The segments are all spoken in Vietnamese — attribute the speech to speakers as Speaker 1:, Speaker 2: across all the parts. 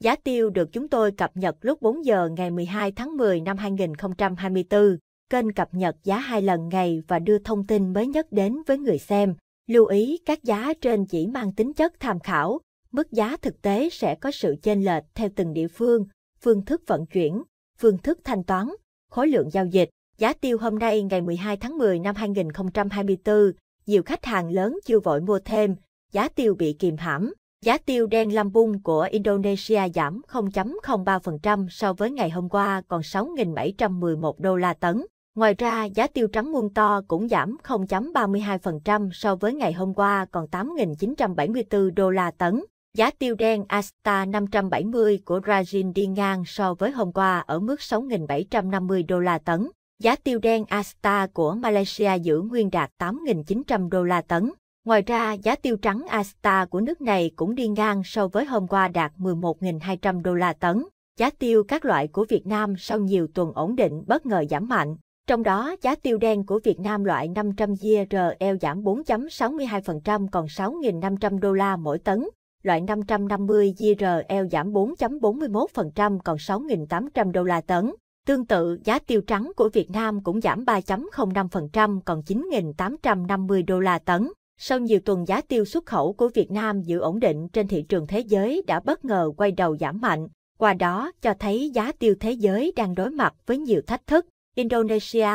Speaker 1: Giá tiêu được chúng tôi cập nhật lúc 4 giờ ngày 12 tháng 10 năm 2024. Kênh cập nhật giá hai lần ngày và đưa thông tin mới nhất đến với người xem. Lưu ý các giá trên chỉ mang tính chất tham khảo, mức giá thực tế sẽ có sự chênh lệch theo từng địa phương, phương thức vận chuyển, phương thức thanh toán, khối lượng giao dịch. Giá tiêu hôm nay ngày 12 tháng 10 năm 2024, nhiều khách hàng lớn chưa vội mua thêm, giá tiêu bị kìm hãm. Giá tiêu đen lambung của Indonesia giảm 0.03% so với ngày hôm qua còn 6.711 đô la tấn. Ngoài ra, giá tiêu trắng muôn to cũng giảm 0.32% so với ngày hôm qua còn 8.974 đô la tấn. Giá tiêu đen Asta 570 của Brazil đi ngang so với hôm qua ở mức 6.750 đô la tấn. Giá tiêu đen Asta của Malaysia giữ nguyên đạt 8.900 đô la tấn. Ngoài ra, giá tiêu trắng Asta của nước này cũng đi ngang so với hôm qua đạt 11.200 đô la tấn. Giá tiêu các loại của Việt Nam sau nhiều tuần ổn định bất ngờ giảm mạnh. Trong đó, giá tiêu đen của Việt Nam loại 500 GRL giảm 4.62% còn 6.500 đô la mỗi tấn, loại 550 GRL giảm 4.41% còn 6.800 đô la tấn. Tương tự, giá tiêu trắng của Việt Nam cũng giảm 3.05% còn 9.850 đô la tấn. Sau nhiều tuần giá tiêu xuất khẩu của Việt Nam giữ ổn định trên thị trường thế giới đã bất ngờ quay đầu giảm mạnh, qua đó cho thấy giá tiêu thế giới đang đối mặt với nhiều thách thức. Indonesia,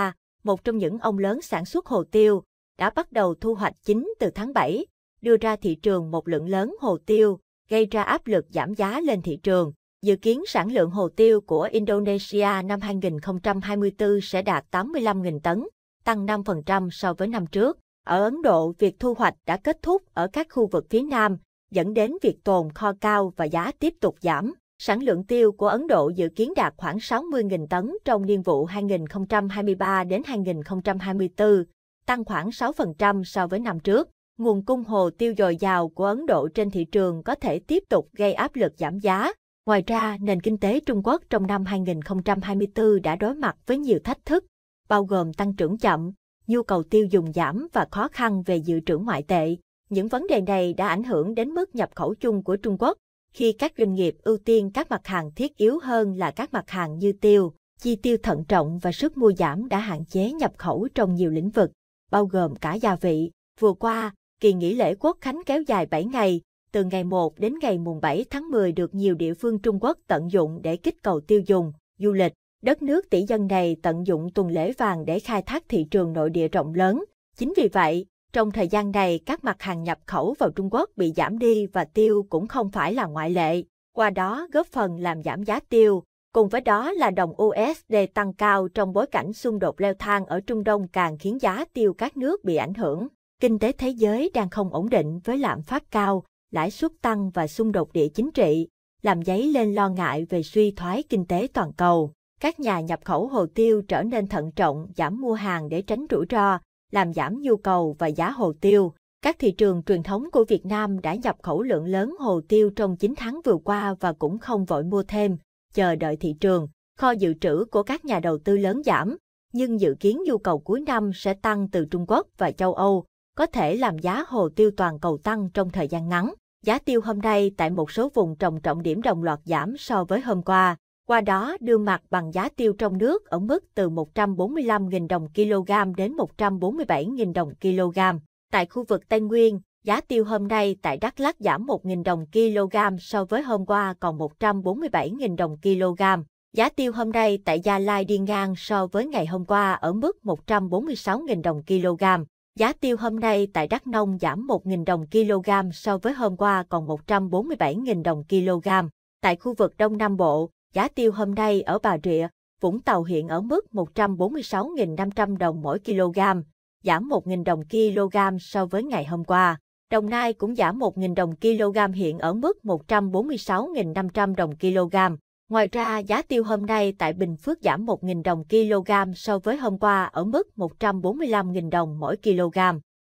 Speaker 1: một trong những ông lớn sản xuất hồ tiêu, đã bắt đầu thu hoạch chính từ tháng 7, đưa ra thị trường một lượng lớn hồ tiêu, gây ra áp lực giảm giá lên thị trường. Dự kiến sản lượng hồ tiêu của Indonesia năm 2024 sẽ đạt 85.000 tấn, tăng 5% so với năm trước. Ở Ấn Độ, việc thu hoạch đã kết thúc ở các khu vực phía Nam, dẫn đến việc tồn kho cao và giá tiếp tục giảm. Sản lượng tiêu của Ấn Độ dự kiến đạt khoảng 60.000 tấn trong niên vụ 2023 đến 2024, tăng khoảng 6% so với năm trước. Nguồn cung hồ tiêu dồi dào của Ấn Độ trên thị trường có thể tiếp tục gây áp lực giảm giá. Ngoài ra, nền kinh tế Trung Quốc trong năm 2024 đã đối mặt với nhiều thách thức, bao gồm tăng trưởng chậm, nhu cầu tiêu dùng giảm và khó khăn về dự trữ ngoại tệ. Những vấn đề này đã ảnh hưởng đến mức nhập khẩu chung của Trung Quốc, khi các doanh nghiệp ưu tiên các mặt hàng thiết yếu hơn là các mặt hàng như tiêu, chi tiêu thận trọng và sức mua giảm đã hạn chế nhập khẩu trong nhiều lĩnh vực, bao gồm cả gia vị. Vừa qua, kỳ nghỉ lễ quốc khánh kéo dài 7 ngày, từ ngày 1 đến ngày mùng 7 tháng 10 được nhiều địa phương Trung Quốc tận dụng để kích cầu tiêu dùng, du lịch đất nước tỷ dân này tận dụng tuần lễ vàng để khai thác thị trường nội địa rộng lớn. Chính vì vậy, trong thời gian này các mặt hàng nhập khẩu vào Trung Quốc bị giảm đi và tiêu cũng không phải là ngoại lệ, qua đó góp phần làm giảm giá tiêu. Cùng với đó là đồng USD tăng cao trong bối cảnh xung đột leo thang ở Trung Đông càng khiến giá tiêu các nước bị ảnh hưởng. Kinh tế thế giới đang không ổn định với lạm phát cao, lãi suất tăng và xung đột địa chính trị, làm dấy lên lo ngại về suy thoái kinh tế toàn cầu các nhà nhập khẩu hồ tiêu trở nên thận trọng giảm mua hàng để tránh rủi ro, làm giảm nhu cầu và giá hồ tiêu. Các thị trường truyền thống của Việt Nam đã nhập khẩu lượng lớn hồ tiêu trong 9 tháng vừa qua và cũng không vội mua thêm, chờ đợi thị trường. Kho dự trữ của các nhà đầu tư lớn giảm, nhưng dự kiến nhu cầu cuối năm sẽ tăng từ Trung Quốc và châu Âu, có thể làm giá hồ tiêu toàn cầu tăng trong thời gian ngắn. Giá tiêu hôm nay tại một số vùng trồng trọng điểm đồng loạt giảm so với hôm qua qua đó đưa mặt bằng giá tiêu trong nước ở mức từ 145.000 đồng kg đến 147.000 đồng kg. Tại khu vực Tây Nguyên, giá tiêu hôm nay tại Đắk Lắk giảm 1.000 đồng kg so với hôm qua còn 147.000 đồng kg. Giá tiêu hôm nay tại Gia Lai đi ngang so với ngày hôm qua ở mức 146.000 đồng kg. Giá tiêu hôm nay tại Đắk Nông giảm 1.000 đồng kg so với hôm qua còn 147.000 đồng kg. Tại khu vực Đông Nam Bộ, Giá tiêu hôm nay ở Bà Rịa, Vũng Tàu hiện ở mức 146.500 đồng mỗi kg, giảm 1.000 đồng kg so với ngày hôm qua. Đồng Nai cũng giảm 1.000 đồng kg hiện ở mức 146.500 đồng kg. Ngoài ra, giá tiêu hôm nay tại Bình Phước giảm 1.000 đồng kg so với hôm qua ở mức 145.000 đồng mỗi kg.